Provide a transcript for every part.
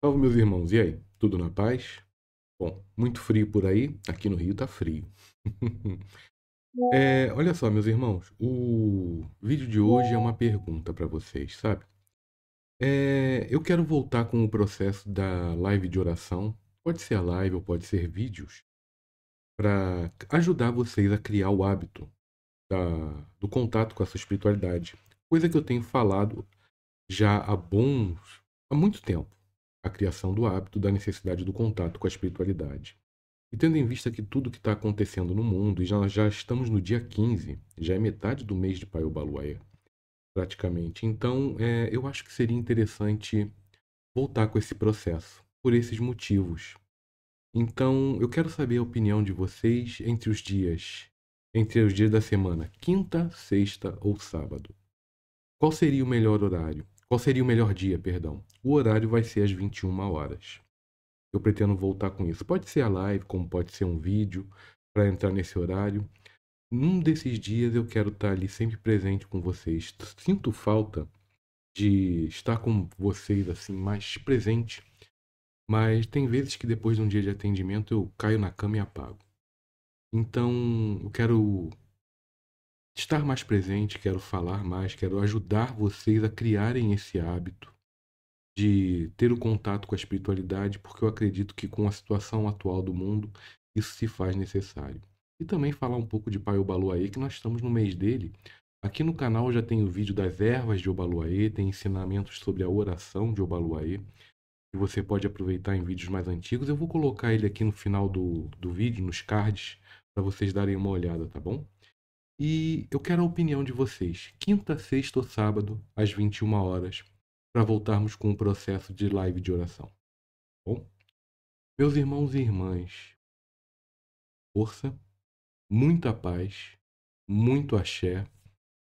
Salve meus irmãos, e aí? Tudo na paz? Bom, muito frio por aí, aqui no Rio tá frio. é, olha só, meus irmãos, o vídeo de hoje é uma pergunta para vocês, sabe? É, eu quero voltar com o processo da live de oração, pode ser a live ou pode ser vídeos, para ajudar vocês a criar o hábito da, do contato com a sua espiritualidade, coisa que eu tenho falado já há bons, há muito tempo a criação do hábito da necessidade do contato com a espiritualidade. E tendo em vista que tudo que está acontecendo no mundo, e já, já estamos no dia 15, já é metade do mês de Pai Baluaê, praticamente. Então, é, eu acho que seria interessante voltar com esse processo, por esses motivos. Então, eu quero saber a opinião de vocês entre os dias, entre os dias da semana, quinta, sexta ou sábado. Qual seria o melhor horário? Qual seria o melhor dia, perdão? O horário vai ser às 21 horas. Eu pretendo voltar com isso. Pode ser a live, como pode ser um vídeo, para entrar nesse horário. Num desses dias eu quero estar tá ali sempre presente com vocês. Sinto falta de estar com vocês assim mais presente, mas tem vezes que depois de um dia de atendimento eu caio na cama e apago. Então, eu quero estar mais presente, quero falar mais, quero ajudar vocês a criarem esse hábito de ter o contato com a espiritualidade, porque eu acredito que com a situação atual do mundo isso se faz necessário. E também falar um pouco de Pai Obaluaê, que nós estamos no mês dele. Aqui no canal já tem o vídeo das ervas de Obaluaê, tem ensinamentos sobre a oração de Obaluaê, que você pode aproveitar em vídeos mais antigos. Eu vou colocar ele aqui no final do, do vídeo, nos cards, para vocês darem uma olhada, tá bom? E eu quero a opinião de vocês, quinta, sexta ou sábado, às 21 horas, para voltarmos com o processo de live de oração. Bom, meus irmãos e irmãs, força, muita paz, muito axé,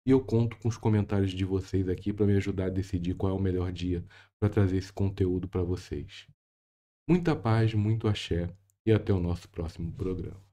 e eu conto com os comentários de vocês aqui para me ajudar a decidir qual é o melhor dia para trazer esse conteúdo para vocês. Muita paz, muito axé e até o nosso próximo programa.